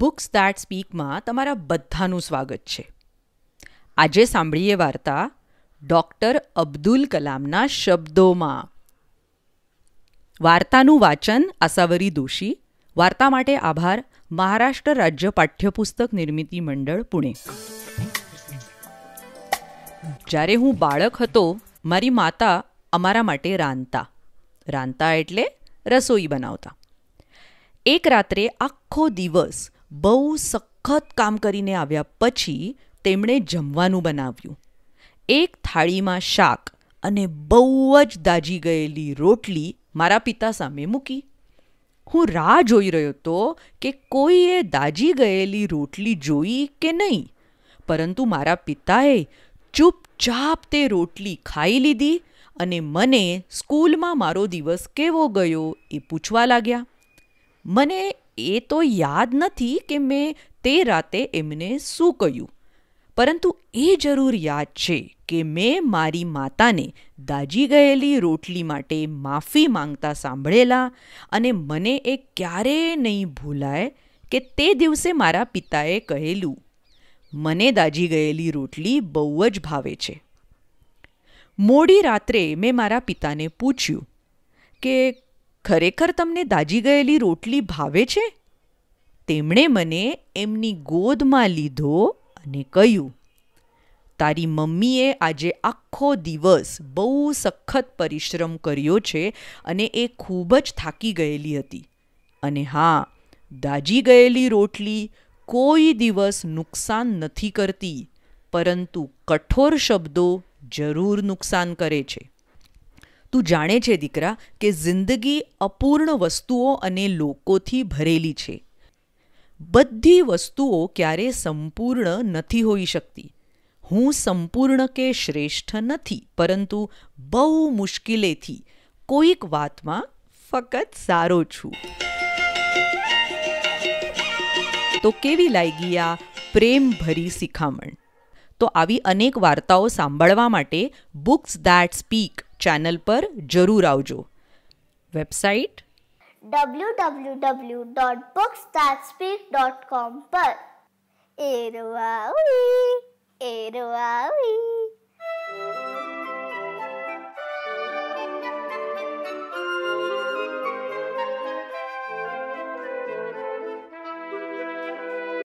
books that સ્પીકમાં તમારા બધાનું સ્વાગત છે આજે સાંભળીએ વાર્તા ડૉક્ટર અબ્દુલ કલામના શબ્દોમાં વાર્તાનું વાચન આસાવરી દોશી વાર્તા માટે આભાર મહારાષ્ટ્ર રાજ્ય પાઠ્યપુસ્તક નિર્મિતિ મંડળ પુણે જ્યારે હું બાળક હતો મારી માતા અમારા માટે રાંધતા રાંધતા એટલે રસોઈ બનાવતા એક રાત્રે આખો દિવસ બહુ સખત કામ કરીને આવ્યા પછી તેમણે જમવાનું બનાવ્યું એક થાળીમાં શાક અને બહુ જ દાજી ગયેલી રોટલી મારા પિતા સામે મૂકી હું રાહ જોઈ રહ્યો હતો કે કોઈએ દાજી ગયેલી રોટલી જોઈ કે નહીં પરંતુ મારા પિતાએ ચૂપચાપ તે રોટલી ખાઈ લીધી અને મને સ્કૂલમાં મારો દિવસ કેવો ગયો એ પૂછવા લાગ્યા મને એ તો યાદ નથી કે મેં તે રાતે એમને શું કહ્યું પરંતુ એ જરૂર યાદ છે કે મેં મારી માતાને દાજી ગયેલી રોટલી માટે માફી માંગતા સાંભળેલા અને મને એ ક્યારેય નહીં ભૂલાય કે તે દિવસે મારા પિતાએ કહેલું મને દાજી ગયેલી રોટલી બહુ જ ભાવે છે મોડી રાત્રે મેં મારા પિતાને પૂછ્યું કે ખરેખર તમને દાજી ગયેલી રોટલી ભાવે છે તેમણે મને એમની ગોદમાં લીધો અને કહ્યું તારી મમ્મીએ આજે આખો દિવસ બહુ સખત પરિશ્રમ કર્યો છે અને એ ખૂબ જ થાકી ગયેલી હતી અને હા દાજી ગયેલી રોટલી કોઈ દિવસ નુકસાન નથી કરતી પરંતુ કઠોર શબ્દો જરૂર નુકસાન કરે છે તું જાણે છે દીકરા કે જિંદગી અપૂર્ણ વસ્તુઓ અને લોકોથી ભરેલી છે બધી વસ્તુઓ ક્યારે સંપૂર્ણ નથી હોઈ શકતી હું સંપૂર્ણ કે શ્રેષ્ઠ નથી પરંતુ બહુ મુશ્કેલેથી કોઈક વાતમાં ફકત સારો છું તો કેવી લાગી આ પ્રેમભરી શિખામણ તો આવી અનેક વાર્તાઓ સાંભળવા માટે બુક્સ ધેટ સ્પીક ચેનલ પર જરૂર આવજો વેબસાઇટ www.booksthatspeak.com પર એરવાવી એરવાવી